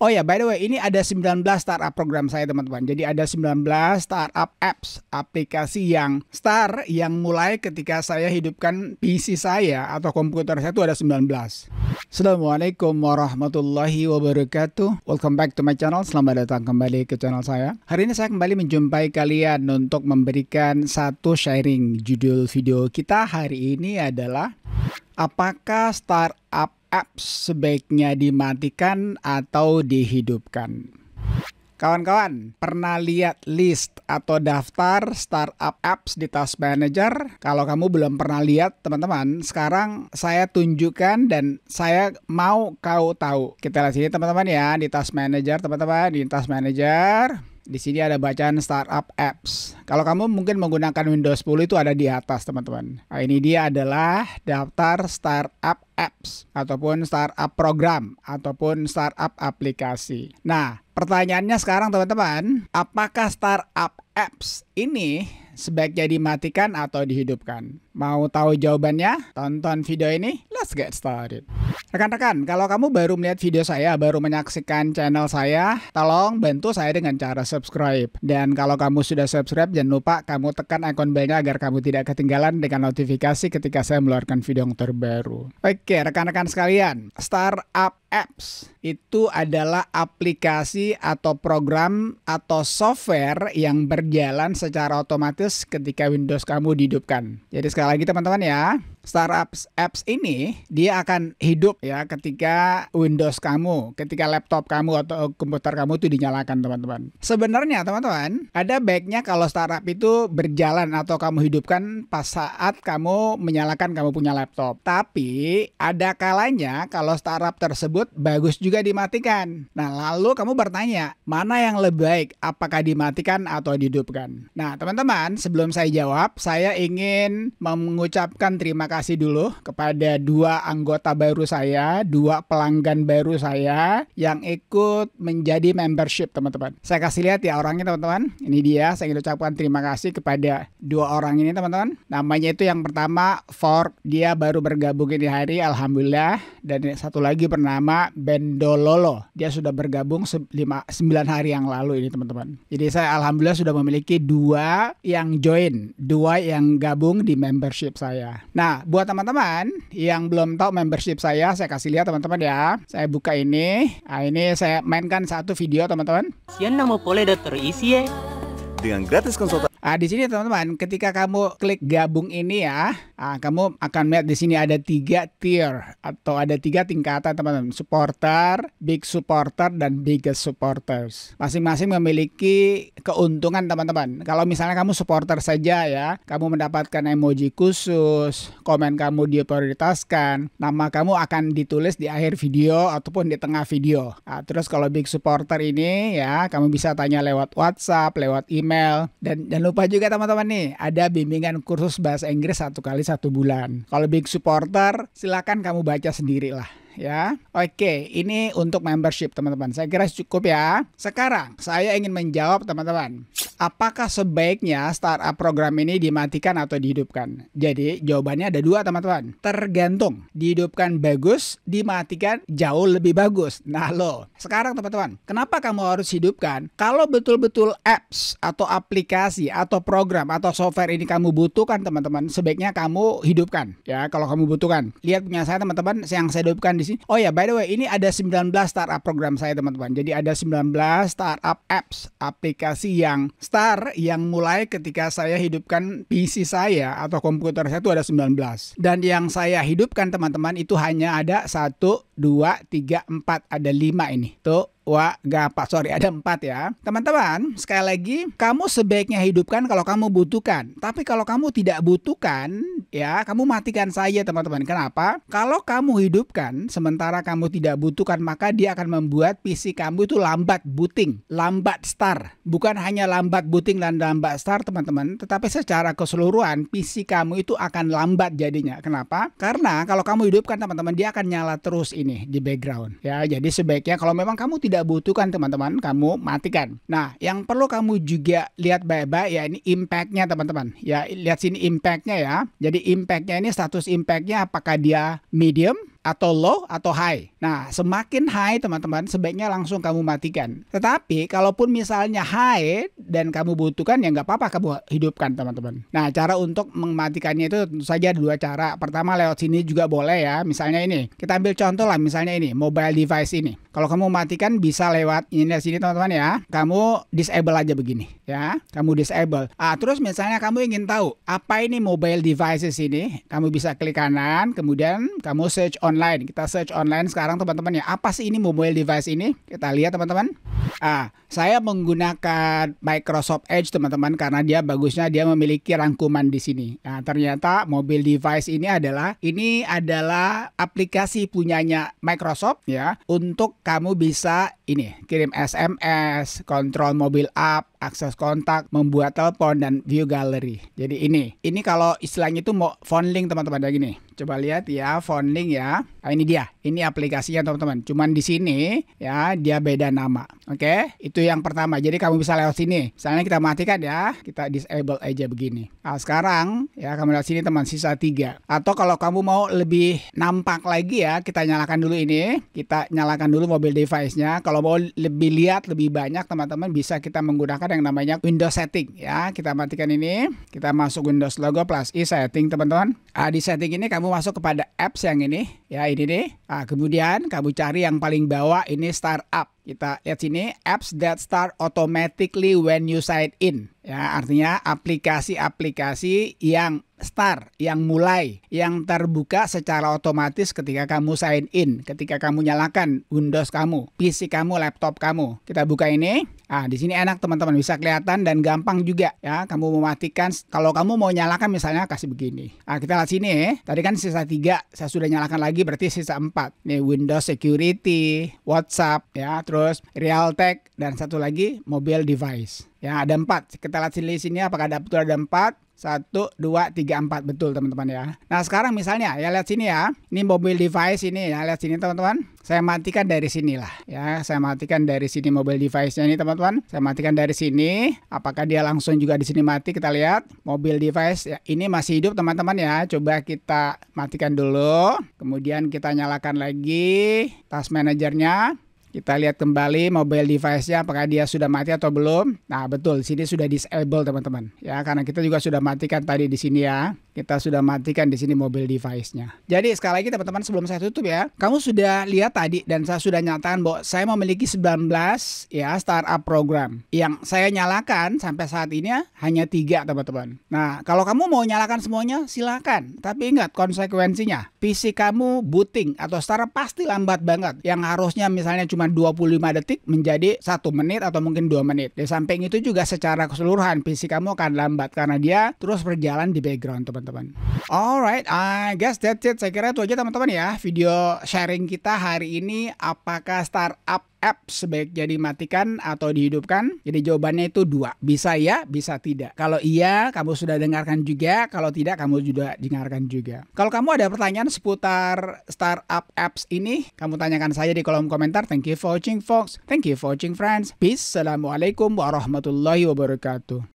Oh ya, by the way, ini ada 19 startup program saya teman-teman. Jadi ada 19 startup apps, aplikasi yang star yang mulai ketika saya hidupkan PC saya atau komputer saya itu ada 19. Assalamualaikum warahmatullahi wabarakatuh. Welcome back to my channel. Selamat datang kembali ke channel saya. Hari ini saya kembali menjumpai kalian untuk memberikan satu sharing. Judul video kita hari ini adalah apakah startup apps sebaiknya dimatikan atau dihidupkan? Kawan-kawan, pernah lihat list atau daftar startup apps di Task Manager? Kalau kamu belum pernah lihat, teman-teman, sekarang saya tunjukkan dan saya mau kau tahu. Kita lihat sini teman-teman ya, di Task Manager, teman-teman, di Task Manager. Di sini ada bacaan startup apps. Kalau kamu mungkin menggunakan Windows 10 itu ada di atas, teman-teman. Nah, ini dia adalah daftar startup apps ataupun startup program ataupun startup aplikasi. Nah, pertanyaannya sekarang teman-teman, apakah startup apps ini sebaiknya dimatikan atau dihidupkan? Mau tahu jawabannya? Tonton video ini, let's get started. Rekan-rekan, kalau kamu baru melihat video saya, baru menyaksikan channel saya, tolong bantu saya dengan cara subscribe. Dan kalau kamu sudah subscribe, jangan lupa kamu tekan ikon belnya agar kamu tidak ketinggalan dengan notifikasi ketika saya mengeluarkan video yang terbaru. Oke, rekan-rekan sekalian, startup apps itu adalah aplikasi atau program atau software yang berjalan secara otomatis ketika Windows kamu dihidupkan. Jadi sekali lagi teman-teman ya, Startup apps ini dia akan hidup ya ketika Windows kamu, ketika laptop kamu atau komputer kamu itu dinyalakan teman-teman. Sebenarnya teman-teman ada baiknya kalau startup itu berjalan atau kamu hidupkan pas saat kamu menyalakan kamu punya laptop. Tapi ada kalanya kalau startup tersebut bagus juga dimatikan. Nah lalu kamu bertanya mana yang lebih baik apakah dimatikan atau dihidupkan. Nah teman-teman sebelum saya jawab saya ingin mengucapkan terima kasih dulu kepada dua anggota baru saya, dua pelanggan baru saya yang ikut menjadi membership teman-teman. Saya kasih lihat ya orangnya teman-teman. Ini dia, saya ingin ucapkan terima kasih kepada dua orang ini teman-teman. Namanya itu yang pertama Fork, dia baru bergabung ini hari, Alhamdulillah. Dan satu lagi bernama Bendololo, dia sudah bergabung 9 hari yang lalu ini teman-teman. Jadi saya Alhamdulillah sudah memiliki dua yang join, dua yang gabung di membership saya. Nah, buat teman-teman yang belum tahu membership saya, saya kasih lihat teman-teman ya. Saya buka ini. Nah, ini saya mainkan satu video teman-teman. Sian nama boleh terisi ya. Dengan gratis konsultasi. Ah, di sini teman-teman, ketika kamu klik gabung ini ya, Ah, kamu akan melihat di sini ada tiga tier atau ada tiga tingkatan teman-teman. Supporter, big supporter, dan biggest supporters. Masing-masing memiliki keuntungan teman-teman. Kalau misalnya kamu supporter saja ya, kamu mendapatkan emoji khusus, komen kamu diprioritaskan, nama kamu akan ditulis di akhir video ataupun di tengah video. Nah, terus kalau big supporter ini ya, kamu bisa tanya lewat WhatsApp, lewat email, dan jangan lupa juga teman-teman nih, ada bimbingan kursus bahasa Inggris satu kali satu bulan. Kalau big supporter, silakan kamu baca sendirilah ya. Oke, ini untuk membership teman-teman. Saya kira cukup ya. Sekarang saya ingin menjawab teman-teman. Apakah sebaiknya startup program ini dimatikan atau dihidupkan? Jadi jawabannya ada dua teman-teman. Tergantung. Dihidupkan bagus, dimatikan jauh lebih bagus. Nah lo, sekarang teman-teman, kenapa kamu harus hidupkan? Kalau betul-betul apps atau aplikasi atau program atau software ini kamu butuhkan teman-teman, sebaiknya kamu hidupkan ya kalau kamu butuhkan. Lihat punya saya teman-teman, yang saya hidupkan di sini. Oh ya, by the way, ini ada 19 startup program saya teman-teman. Jadi ada 19 startup apps, aplikasi yang start yang mulai ketika saya hidupkan PC saya atau komputer saya itu ada 19. Dan yang saya hidupkan teman-teman itu hanya ada 1, 2, 3, 4, ada 5 ini. Tuh Wah, apa Sorry, ada empat ya. Teman-teman, sekali lagi, kamu sebaiknya hidupkan kalau kamu butuhkan. Tapi kalau kamu tidak butuhkan, ya, kamu matikan saja, teman-teman. Kenapa? Kalau kamu hidupkan, sementara kamu tidak butuhkan, maka dia akan membuat PC kamu itu lambat booting, lambat start. Bukan hanya lambat booting dan lambat start, teman-teman. Tetapi secara keseluruhan, PC kamu itu akan lambat jadinya. Kenapa? Karena kalau kamu hidupkan, teman-teman, dia akan nyala terus ini di background. Ya, jadi sebaiknya kalau memang kamu tidak tidak butuhkan teman-teman, kamu matikan. Nah, yang perlu kamu juga lihat baik-baik ya ini impactnya teman-teman. Ya lihat sini impactnya ya. Jadi impactnya ini status impactnya apakah dia medium atau low atau high. Nah, semakin high teman-teman sebaiknya langsung kamu matikan. Tetapi kalaupun misalnya high dan kamu butuhkan ya nggak apa-apa kamu hidupkan teman-teman. Nah, cara untuk mematikannya itu tentu saja ada dua cara. Pertama lewat sini juga boleh ya. Misalnya ini, kita ambil contoh lah misalnya ini mobile device ini. Kalau kamu matikan bisa lewat ini sini teman-teman ya. Kamu disable aja begini ya. Kamu disable. Ah, terus misalnya kamu ingin tahu apa ini mobile devices ini, kamu bisa klik kanan, kemudian kamu search on online. Kita search online sekarang teman-teman ya. Apa sih ini mobile device ini? Kita lihat teman-teman. Ah, saya menggunakan Microsoft Edge teman-teman karena dia bagusnya dia memiliki rangkuman di sini. Nah, ternyata mobile device ini adalah ini adalah aplikasi punyanya Microsoft ya untuk kamu bisa ini kirim SMS, kontrol mobil app akses kontak, membuat telepon dan view gallery. Jadi ini, ini kalau istilahnya itu mau phone link teman-teman lagi nih. Coba lihat ya phone link ya. Nah, ini dia. Ini aplikasinya teman-teman. Cuman di sini ya dia beda nama. Oke, okay? itu yang pertama. Jadi kamu bisa lewat sini. Misalnya kita matikan ya, kita disable aja begini. Nah, sekarang ya kamu lihat sini teman sisa tiga. Atau kalau kamu mau lebih nampak lagi ya, kita nyalakan dulu ini. Kita nyalakan dulu mobile device-nya. Kalau mau lebih lihat lebih banyak teman-teman bisa kita menggunakan yang namanya Windows setting ya. Kita matikan ini. Kita masuk Windows logo plus i setting teman-teman. Nah, di setting ini kamu masuk kepada apps yang ini Ya ini nih. Nah, kemudian kamu cari yang paling bawah ini startup. Kita lihat sini, apps that start automatically when you sign in. Ya, artinya aplikasi-aplikasi yang start, yang mulai, yang terbuka secara otomatis ketika kamu sign in, ketika kamu nyalakan Windows kamu, PC kamu, laptop kamu. Kita buka ini. Ah, di sini enak teman-teman bisa kelihatan dan gampang juga ya. Kamu mematikan kalau kamu mau nyalakan misalnya kasih begini. Ah, kita lihat sini Tadi kan sisa tiga saya sudah nyalakan lagi berarti sisa empat Nih Windows Security, WhatsApp ya, terus terus Realtek dan satu lagi mobile device. Ya ada empat. Kita lihat sini sini apakah ada betul ada empat? Satu, dua, tiga, empat betul teman-teman ya. Nah sekarang misalnya ya lihat sini ya. Ini mobile device ini ya lihat sini teman-teman. Saya matikan dari sini lah ya. Saya matikan dari sini mobile device-nya ini teman-teman. Saya matikan dari sini. Apakah dia langsung juga di sini mati? Kita lihat mobile device ya, ini masih hidup teman-teman ya. Coba kita matikan dulu. Kemudian kita nyalakan lagi task manajernya. Kita lihat kembali mobile device-nya apakah dia sudah mati atau belum. Nah, betul, sini sudah disable teman-teman. Ya, karena kita juga sudah matikan tadi di sini ya. Kita sudah matikan di sini mobil device-nya. Jadi sekali lagi teman-teman sebelum saya tutup ya, kamu sudah lihat tadi dan saya sudah nyatakan bahwa saya memiliki 19 ya startup program. Yang saya nyalakan sampai saat ini ya, hanya tiga teman-teman. Nah kalau kamu mau nyalakan semuanya silakan, tapi ingat konsekuensinya PC kamu booting atau startup pasti lambat banget. Yang harusnya misalnya cuma 25 detik menjadi satu menit atau mungkin dua menit. Di samping itu juga secara keseluruhan PC kamu akan lambat karena dia terus berjalan di background teman-teman teman-teman. Alright, I guess that's it. Saya kira itu aja teman-teman ya video sharing kita hari ini. Apakah startup app sebaiknya dimatikan atau dihidupkan? Jadi jawabannya itu dua, bisa ya, bisa tidak. Kalau iya, kamu sudah dengarkan juga, kalau tidak kamu juga dengarkan juga. Kalau kamu ada pertanyaan seputar startup apps ini, kamu tanyakan saja di kolom komentar. Thank you for watching folks, thank you for watching friends. Peace, Assalamualaikum warahmatullahi wabarakatuh.